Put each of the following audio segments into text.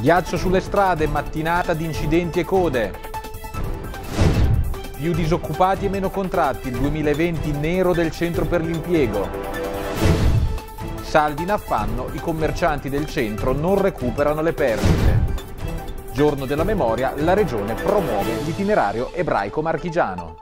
Ghiaccio sulle strade, mattinata di incidenti e code. Più disoccupati e meno contratti, il 2020 nero del centro per l'impiego. Saldi in affanno, i commercianti del centro non recuperano le perdite. Giorno della memoria, la regione promuove l'itinerario ebraico marchigiano.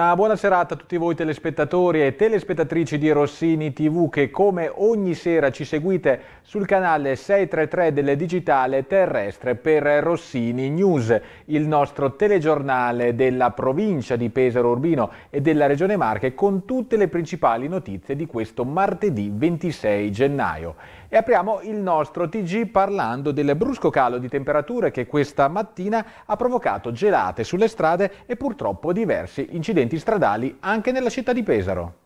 Una buona serata a tutti voi telespettatori e telespettatrici di Rossini TV che come ogni sera ci seguite sul canale 633 del digitale terrestre per Rossini News, il nostro telegiornale della provincia di Pesaro Urbino e della regione Marche con tutte le principali notizie di questo martedì 26 gennaio e apriamo il nostro TG parlando del brusco calo di temperature che questa mattina ha provocato gelate sulle strade e purtroppo diversi incidenti stradali anche nella città di Pesaro.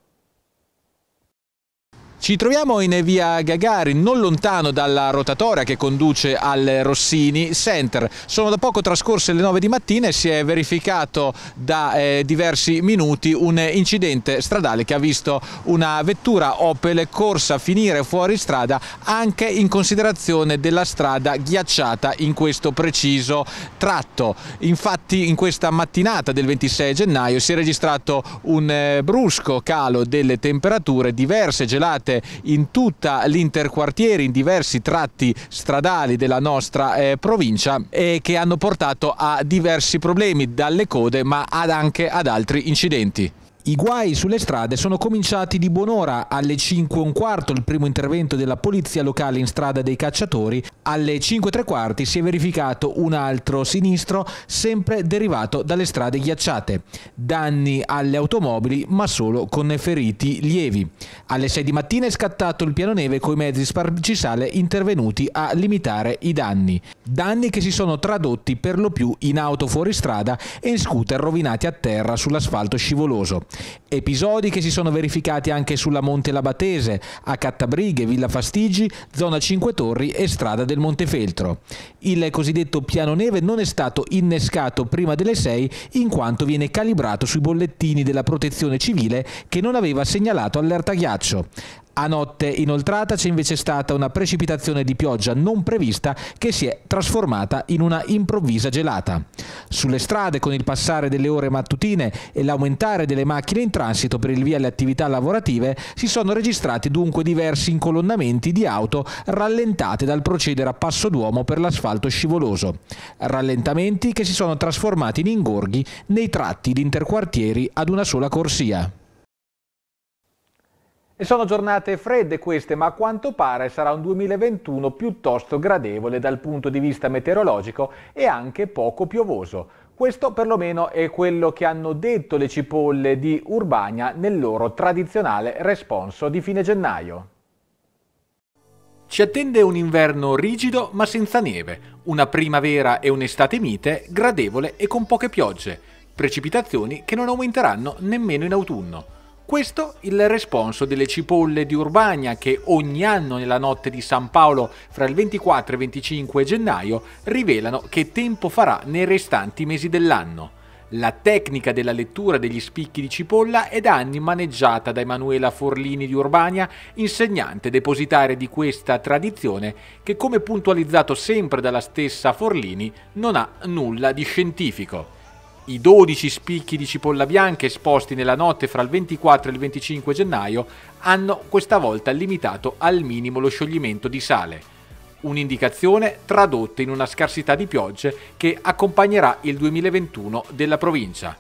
Ci troviamo in via Gagari, non lontano dalla rotatoria che conduce al Rossini Center. Sono da poco trascorse le 9 di mattina e si è verificato da eh, diversi minuti un incidente stradale che ha visto una vettura Opel corsa finire fuori strada anche in considerazione della strada ghiacciata in questo preciso tratto. Infatti in questa mattinata del 26 gennaio si è registrato un eh, brusco calo delle temperature, diverse gelate presente in tutta l'interquartiere, in diversi tratti stradali della nostra eh, provincia e che hanno portato a diversi problemi dalle code ma ad anche ad altri incidenti. I guai sulle strade sono cominciati di buon'ora, alle 5 e un quarto il primo intervento della polizia locale in strada dei cacciatori, alle 5 e tre quarti si è verificato un altro sinistro, sempre derivato dalle strade ghiacciate. Danni alle automobili, ma solo con feriti lievi. Alle 6 di mattina è scattato il piano neve con i mezzi sparcisale intervenuti a limitare i danni. Danni che si sono tradotti per lo più in auto fuoristrada e in scooter rovinati a terra sull'asfalto scivoloso. Episodi che si sono verificati anche sulla Monte Labatese, a Cattabrighe, Villa Fastigi, zona 5 Torri e strada del Montefeltro. Il cosiddetto piano neve non è stato innescato prima delle 6 in quanto viene calibrato sui bollettini della protezione civile che non aveva segnalato allerta ghiaccio. A notte inoltrata c'è invece stata una precipitazione di pioggia non prevista che si è trasformata in una improvvisa gelata. Sulle strade, con il passare delle ore mattutine e l'aumentare delle macchine in transito per il via alle attività lavorative, si sono registrati dunque diversi incolonnamenti di auto rallentate dal procedere a passo d'uomo per l'asfalto scivoloso. Rallentamenti che si sono trasformati in ingorghi nei tratti di interquartieri ad una sola corsia. E sono giornate fredde queste, ma a quanto pare sarà un 2021 piuttosto gradevole dal punto di vista meteorologico e anche poco piovoso. Questo perlomeno è quello che hanno detto le cipolle di Urbania nel loro tradizionale responso di fine gennaio. Ci attende un inverno rigido ma senza neve, una primavera e un'estate mite, gradevole e con poche piogge, precipitazioni che non aumenteranno nemmeno in autunno. Questo il responso delle cipolle di Urbania che ogni anno nella notte di San Paolo fra il 24 e il 25 gennaio rivelano che tempo farà nei restanti mesi dell'anno. La tecnica della lettura degli spicchi di cipolla è da anni maneggiata da Emanuela Forlini di Urbania, insegnante depositaria di questa tradizione che, come puntualizzato sempre dalla stessa Forlini, non ha nulla di scientifico i 12 spicchi di cipolla bianca esposti nella notte fra il 24 e il 25 gennaio hanno questa volta limitato al minimo lo scioglimento di sale. Un'indicazione tradotta in una scarsità di piogge che accompagnerà il 2021 della provincia.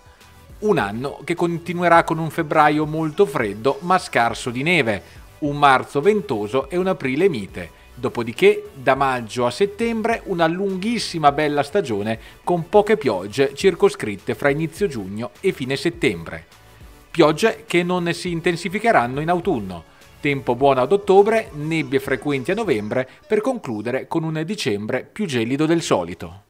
Un anno che continuerà con un febbraio molto freddo ma scarso di neve, un marzo ventoso e un aprile mite Dopodiché, da maggio a settembre, una lunghissima bella stagione con poche piogge circoscritte fra inizio giugno e fine settembre. Piogge che non si intensificheranno in autunno. Tempo buono ad ottobre, nebbie frequenti a novembre, per concludere con un dicembre più gelido del solito.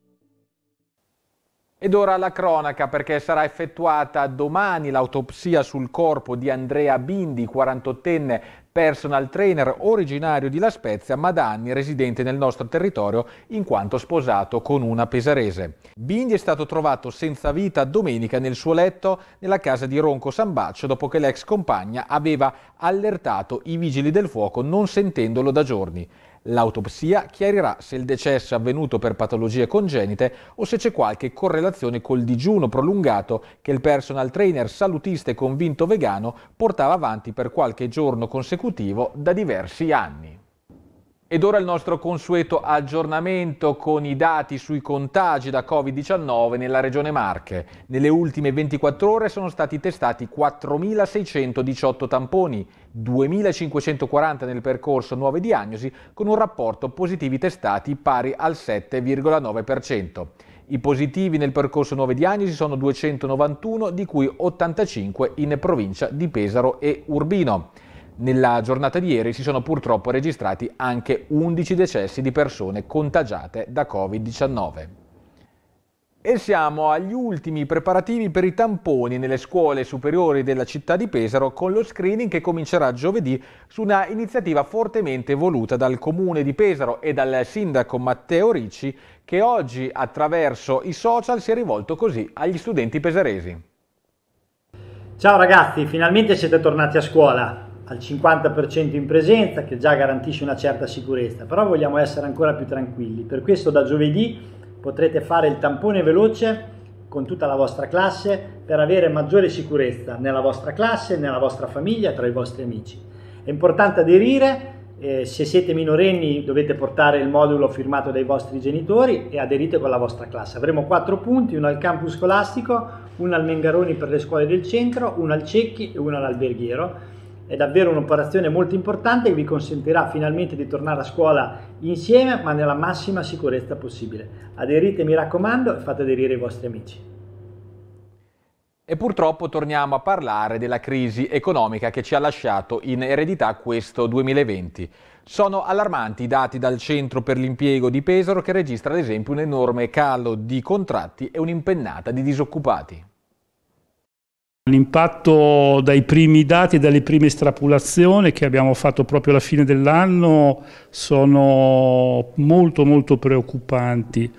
Ed ora la cronaca perché sarà effettuata domani l'autopsia sul corpo di Andrea Bindi, 48enne personal trainer originario di La Spezia ma da anni residente nel nostro territorio in quanto sposato con una pesarese. Bindi è stato trovato senza vita domenica nel suo letto nella casa di Ronco Sambaccio dopo che l'ex compagna aveva allertato i vigili del fuoco non sentendolo da giorni. L'autopsia chiarirà se il decesso è avvenuto per patologie congenite o se c'è qualche correlazione col digiuno prolungato che il personal trainer salutista e convinto vegano portava avanti per qualche giorno consecutivo da diversi anni. Ed ora il nostro consueto aggiornamento con i dati sui contagi da Covid-19 nella regione Marche. Nelle ultime 24 ore sono stati testati 4.618 tamponi, 2.540 nel percorso nuove diagnosi, con un rapporto positivi testati pari al 7,9%. I positivi nel percorso nuove diagnosi sono 291, di cui 85 in provincia di Pesaro e Urbino. Nella giornata di ieri si sono purtroppo registrati anche 11 decessi di persone contagiate da Covid-19. E siamo agli ultimi preparativi per i tamponi nelle scuole superiori della città di Pesaro con lo screening che comincerà giovedì su una iniziativa fortemente voluta dal comune di Pesaro e dal sindaco Matteo Ricci che oggi attraverso i social si è rivolto così agli studenti pesaresi. Ciao ragazzi, finalmente siete tornati a scuola al 50% in presenza, che già garantisce una certa sicurezza, però vogliamo essere ancora più tranquilli. Per questo da giovedì potrete fare il tampone veloce con tutta la vostra classe per avere maggiore sicurezza nella vostra classe, nella vostra famiglia, tra i vostri amici. È importante aderire, eh, se siete minorenni dovete portare il modulo firmato dai vostri genitori e aderite con la vostra classe. Avremo quattro punti, uno al campus scolastico, uno al Mengaroni per le scuole del centro, uno al Cecchi e uno all'Alberghiero è davvero un'operazione molto importante che vi consentirà finalmente di tornare a scuola insieme ma nella massima sicurezza possibile. Aderite mi raccomando e fate aderire i vostri amici. E purtroppo torniamo a parlare della crisi economica che ci ha lasciato in eredità questo 2020. Sono allarmanti i dati dal Centro per l'impiego di Pesaro che registra ad esempio un enorme calo di contratti e un'impennata di disoccupati. L'impatto dai primi dati e dalle prime estrapolazioni che abbiamo fatto proprio alla fine dell'anno sono molto molto preoccupanti.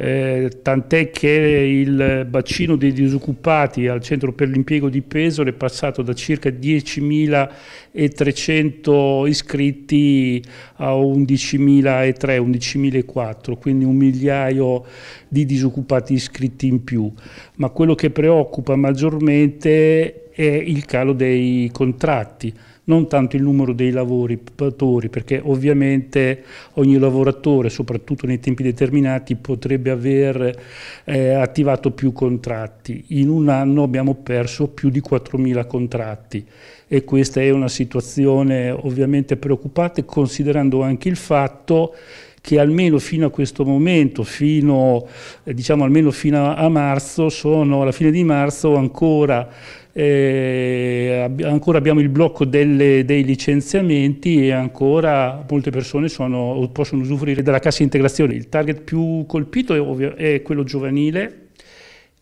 Eh, tant'è che il bacino dei disoccupati al centro per l'impiego di Pesaro è passato da circa 10.300 iscritti a 11.300, 11.400, quindi un migliaio di disoccupati iscritti in più. Ma quello che preoccupa maggiormente è il calo dei contratti non tanto il numero dei lavoratori, perché ovviamente ogni lavoratore, soprattutto nei tempi determinati, potrebbe aver eh, attivato più contratti. In un anno abbiamo perso più di 4.000 contratti e questa è una situazione ovviamente preoccupante, considerando anche il fatto che almeno fino a questo momento, fino, eh, diciamo almeno fino a marzo, sono alla fine di marzo ancora eh, ancora abbiamo il blocco delle, dei licenziamenti e ancora molte persone sono, possono usufruire della cassa integrazione. Il target più colpito è, ovvio, è quello giovanile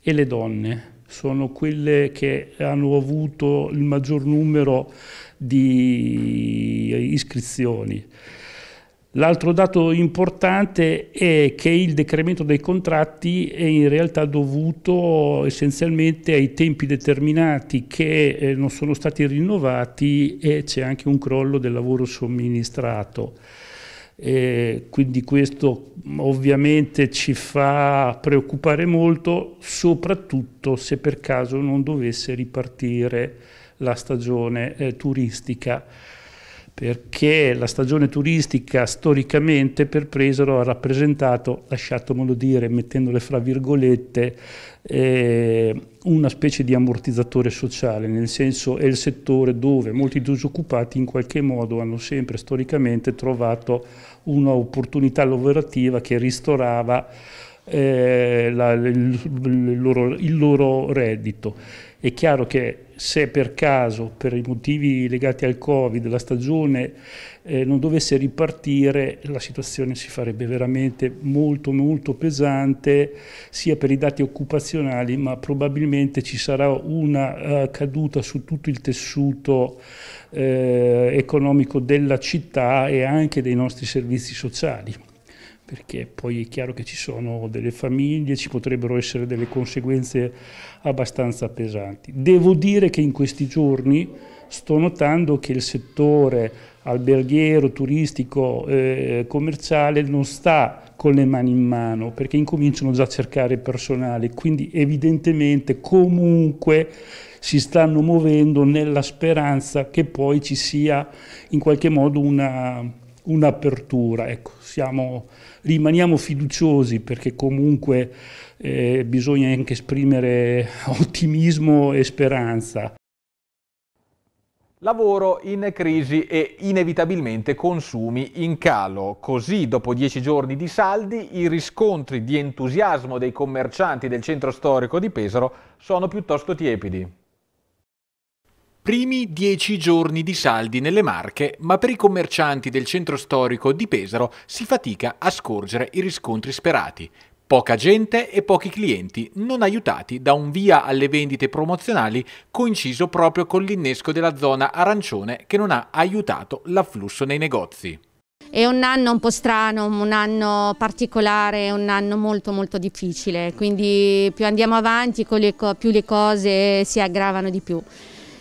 e le donne sono quelle che hanno avuto il maggior numero di iscrizioni. L'altro dato importante è che il decremento dei contratti è in realtà dovuto essenzialmente ai tempi determinati che eh, non sono stati rinnovati e c'è anche un crollo del lavoro somministrato. E eh, quindi questo mm, ovviamente ci fa preoccupare molto, soprattutto se per caso non dovesse ripartire la stagione eh, turistica perché la stagione turistica storicamente per Presero ha rappresentato, lasciatemelo dire, mettendole fra virgolette, eh, una specie di ammortizzatore sociale, nel senso è il settore dove molti disoccupati in qualche modo hanno sempre storicamente trovato un'opportunità lavorativa che ristorava eh, la, il, il, loro, il loro reddito. È chiaro che se per caso, per i motivi legati al Covid, la stagione eh, non dovesse ripartire, la situazione si farebbe veramente molto molto pesante, sia per i dati occupazionali, ma probabilmente ci sarà una uh, caduta su tutto il tessuto eh, economico della città e anche dei nostri servizi sociali perché poi è chiaro che ci sono delle famiglie, ci potrebbero essere delle conseguenze abbastanza pesanti. Devo dire che in questi giorni sto notando che il settore alberghiero, turistico, eh, commerciale non sta con le mani in mano perché incominciano già a cercare personale, quindi evidentemente comunque si stanno muovendo nella speranza che poi ci sia in qualche modo una un'apertura. Ecco, siamo, rimaniamo fiduciosi perché comunque eh, bisogna anche esprimere ottimismo e speranza. Lavoro in crisi e inevitabilmente consumi in calo. Così, dopo dieci giorni di saldi, i riscontri di entusiasmo dei commercianti del centro storico di Pesaro sono piuttosto tiepidi. Primi dieci giorni di saldi nelle Marche, ma per i commercianti del centro storico di Pesaro si fatica a scorgere i riscontri sperati. Poca gente e pochi clienti, non aiutati da un via alle vendite promozionali coinciso proprio con l'innesco della zona arancione che non ha aiutato l'afflusso nei negozi. È un anno un po' strano, un anno particolare, un anno molto molto difficile, quindi più andiamo avanti più le cose si aggravano di più.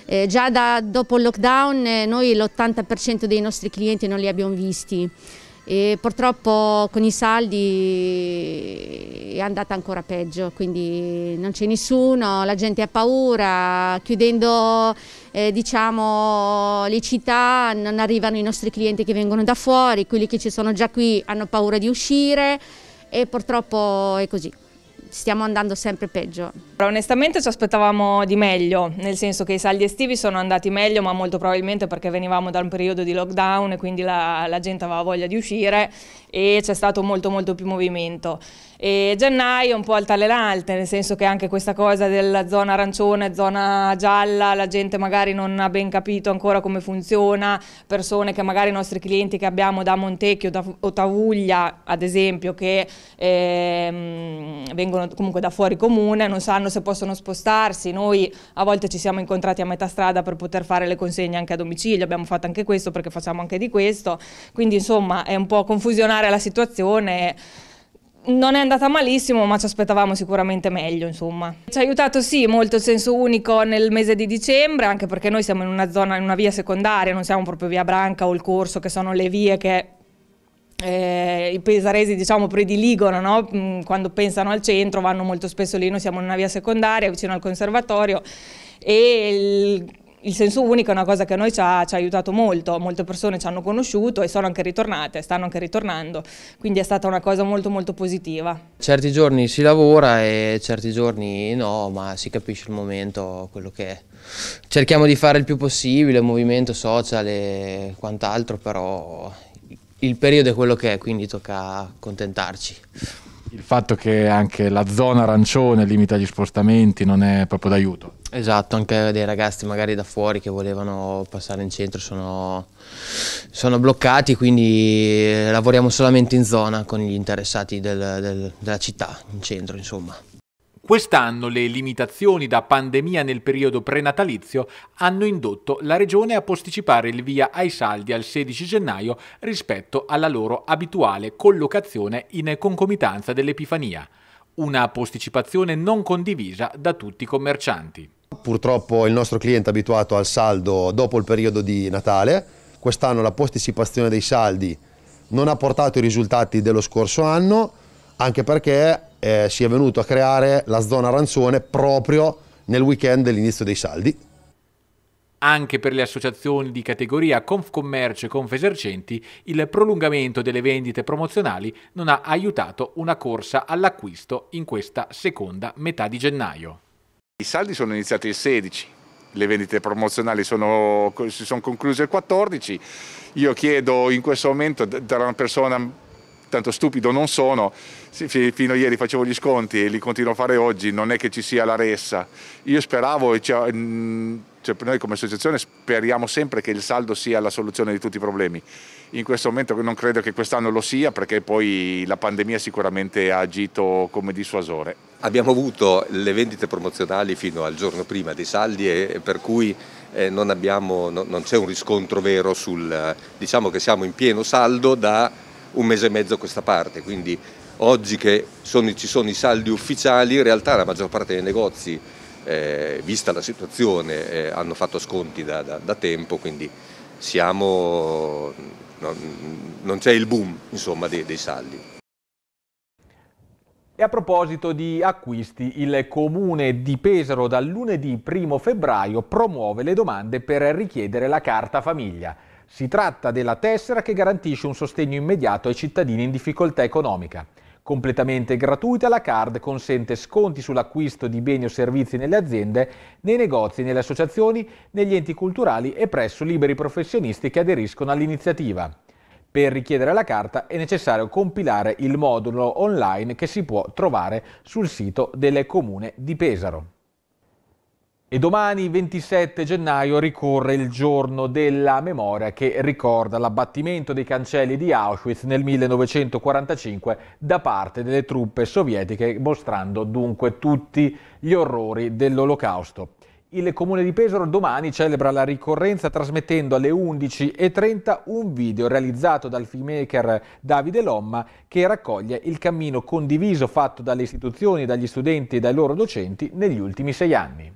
Eh, già da, dopo il lockdown eh, noi l'80% dei nostri clienti non li abbiamo visti e purtroppo con i saldi eh, è andata ancora peggio, quindi non c'è nessuno, la gente ha paura, chiudendo eh, diciamo, le città non arrivano i nostri clienti che vengono da fuori, quelli che ci sono già qui hanno paura di uscire e purtroppo è così, stiamo andando sempre peggio. Onestamente ci aspettavamo di meglio, nel senso che i saldi estivi sono andati meglio, ma molto probabilmente perché venivamo da un periodo di lockdown e quindi la, la gente aveva voglia di uscire e c'è stato molto molto più movimento. E gennaio un po' al tale l'alte, nel senso che anche questa cosa della zona arancione, zona gialla, la gente magari non ha ben capito ancora come funziona, persone che magari i nostri clienti che abbiamo da Montecchio da, o Tavuglia, ad esempio, che eh, vengono comunque da fuori comune, non sanno sanno se possono spostarsi, noi a volte ci siamo incontrati a metà strada per poter fare le consegne anche a domicilio, abbiamo fatto anche questo perché facciamo anche di questo, quindi insomma è un po' confusionare la situazione non è andata malissimo, ma ci aspettavamo sicuramente meglio, insomma. Ci ha aiutato sì molto il senso unico nel mese di dicembre, anche perché noi siamo in una zona, in una via secondaria, non siamo proprio via Branca o il corso, che sono le vie che eh, i pesaresi diciamo prediligono no? Mm, quando pensano al centro vanno molto spesso lì noi siamo in una via secondaria vicino al conservatorio e il, il senso unico è una cosa che a noi ci ha, ci ha, aiutato molto, molte persone ci hanno conosciuto e sono anche ritornate, stanno anche ritornando, quindi è stata una cosa molto molto positiva. Certi giorni si lavora e certi giorni no, ma si capisce il momento, quello che è. Cerchiamo di fare il più possibile, movimento social e quant'altro, però il periodo è quello che è, quindi tocca accontentarci. Il fatto che anche la zona arancione limita gli spostamenti non è proprio d'aiuto. Esatto, anche dei ragazzi magari da fuori che volevano passare in centro sono, sono bloccati, quindi eh, lavoriamo solamente in zona con gli interessati del, del, della città, in centro insomma. Quest'anno le limitazioni da pandemia nel periodo prenatalizio hanno indotto la Regione a posticipare il via ai saldi al 16 gennaio rispetto alla loro abituale collocazione in concomitanza dell'Epifania, una posticipazione non condivisa da tutti i commercianti. Purtroppo il nostro cliente è abituato al saldo dopo il periodo di Natale, quest'anno la posticipazione dei saldi non ha portato i risultati dello scorso anno, anche perché eh, si è venuto a creare la zona arancione proprio nel weekend dell'inizio dei saldi. Anche per le associazioni di categoria Confcommercio e Confesercenti, il prolungamento delle vendite promozionali non ha aiutato una corsa all'acquisto in questa seconda metà di gennaio. I saldi sono iniziati il 16, le vendite promozionali sono, si sono concluse il 14. Io chiedo in questo momento da una persona tanto stupido non sono, fino a ieri facevo gli sconti e li continuo a fare oggi, non è che ci sia la ressa. Io speravo, mm, cioè, noi come associazione speriamo sempre che il saldo sia la soluzione di tutti i problemi. In questo momento non credo che quest'anno lo sia perché poi la pandemia sicuramente ha agito come dissuasore. Abbiamo avuto le vendite promozionali fino al giorno prima dei saldi e per cui eh, non, abbiamo, non c'è un riscontro vero sul, diciamo che siamo in pieno saldo da un mese e mezzo a questa parte, quindi oggi che sono, ci sono i saldi ufficiali, in realtà la maggior parte dei negozi, eh, vista la situazione, eh, hanno fatto sconti da, da, da tempo, quindi siamo, no, non c'è il boom insomma, dei, dei saldi. E a proposito di acquisti, il comune di Pesaro dal lunedì 1 febbraio promuove le domande per richiedere la carta famiglia. Si tratta della tessera che garantisce un sostegno immediato ai cittadini in difficoltà economica. Completamente gratuita, la card consente sconti sull'acquisto di beni o servizi nelle aziende, nei negozi, nelle associazioni, negli enti culturali e presso liberi professionisti che aderiscono all'iniziativa. Per richiedere la carta è necessario compilare il modulo online che si può trovare sul sito del Comune di Pesaro. E domani, 27 gennaio, ricorre il giorno della memoria che ricorda l'abbattimento dei cancelli di Auschwitz nel 1945 da parte delle truppe sovietiche, mostrando dunque tutti gli orrori dell'olocausto. Il comune di Pesaro domani celebra la ricorrenza trasmettendo alle 11.30 un video realizzato dal filmmaker Davide Lomma che raccoglie il cammino condiviso fatto dalle istituzioni, dagli studenti e dai loro docenti negli ultimi sei anni.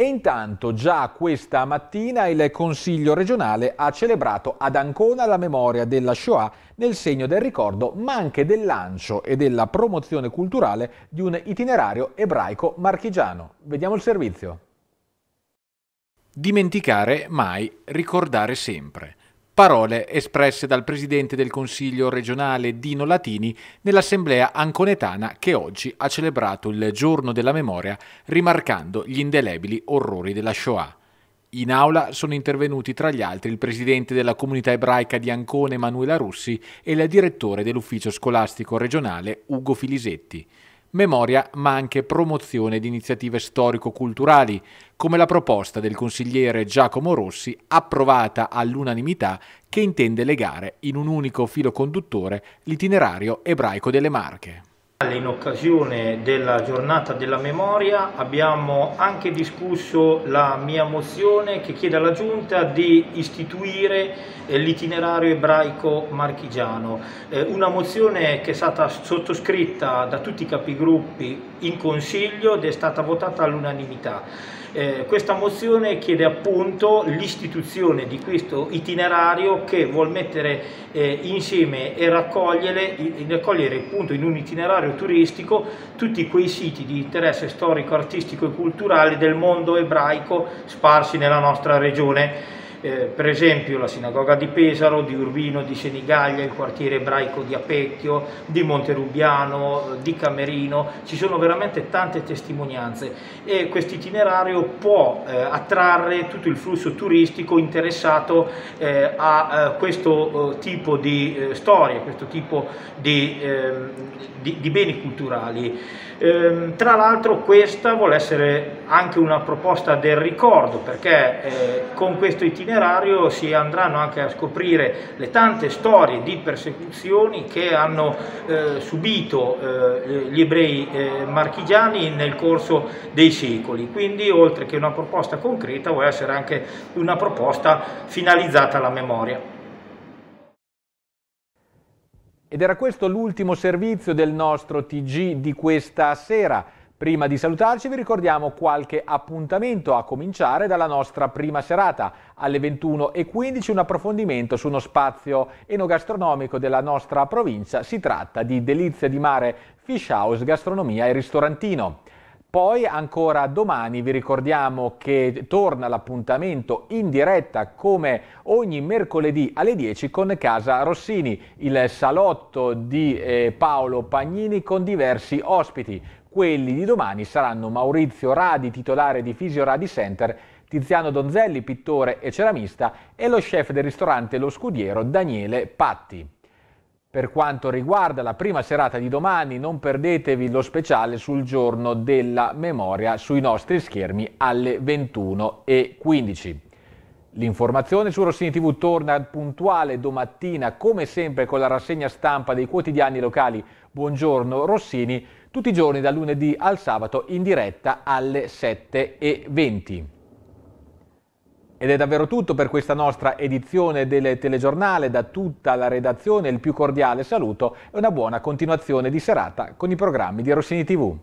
E intanto già questa mattina il Consiglio regionale ha celebrato ad Ancona la memoria della Shoah nel segno del ricordo ma anche del lancio e della promozione culturale di un itinerario ebraico marchigiano. Vediamo il servizio. Dimenticare mai, ricordare sempre. Parole espresse dal Presidente del Consiglio regionale Dino Latini nell'Assemblea anconetana che oggi ha celebrato il Giorno della Memoria rimarcando gli indelebili orrori della Shoah. In aula sono intervenuti tra gli altri il presidente della comunità ebraica di Ancone Emanuela Russi e il direttore dell'ufficio scolastico regionale Ugo Filisetti memoria ma anche promozione di iniziative storico-culturali, come la proposta del consigliere Giacomo Rossi, approvata all'unanimità, che intende legare in un unico filo conduttore l'itinerario ebraico delle Marche. In occasione della giornata della memoria abbiamo anche discusso la mia mozione che chiede alla Giunta di istituire eh, l'itinerario ebraico marchigiano, eh, una mozione che è stata sottoscritta da tutti i capigruppi in Consiglio ed è stata votata all'unanimità. Eh, questa mozione chiede appunto l'istituzione di questo itinerario che vuol mettere insieme e raccogliere, raccogliere appunto in un itinerario itinerario turistico tutti quei siti di interesse storico, artistico e culturale del mondo ebraico sparsi nella nostra regione eh, per esempio la sinagoga di Pesaro, di Urbino, di Senigaglia, il quartiere ebraico di Apecchio, di Monterubiano, di Camerino, ci sono veramente tante testimonianze e questo itinerario può eh, attrarre tutto il flusso turistico interessato eh, a, eh, questo eh, tipo di eh, storie, questo tipo di, ehm, di, di beni culturali. Ehm, tra l'altro questa vuole essere anche una proposta del ricordo perché con questo itinerario itinerario si andranno anche a scoprire le tante storie di persecuzioni che hanno eh, subito eh, gli ebrei eh, marchigiani nel corso dei secoli. Quindi oltre che una proposta concreta vuole essere anche una proposta finalizzata alla memoria. Ed era questo l'ultimo servizio del nostro TG di questa sera. Prima di salutarci vi ricordiamo qualche appuntamento a cominciare dalla nostra prima serata. Alle 21.15 un approfondimento su uno spazio enogastronomico della nostra provincia. Si tratta di Delizia di Mare Fish House Gastronomia e Ristorantino. Poi ancora domani vi ricordiamo che torna l'appuntamento in diretta come ogni mercoledì alle 10 con Casa Rossini, il salotto di eh, Paolo Pagnini con diversi ospiti. Quelli di domani saranno Maurizio Radi, titolare di Fisio Radi Center, Tiziano Donzelli, pittore e ceramista, e lo chef del ristorante Lo Scudiero, Daniele Patti. Per quanto riguarda la prima serata di domani, non perdetevi lo speciale sul giorno della memoria sui nostri schermi alle 21.15. L'informazione su Rossini TV torna puntuale domattina, come sempre con la rassegna stampa dei quotidiani locali Buongiorno Rossini, tutti i giorni dal lunedì al sabato in diretta alle 7.20. Ed è davvero tutto per questa nostra edizione del telegiornale. Da tutta la redazione il più cordiale saluto e una buona continuazione di serata con i programmi di Rossini TV.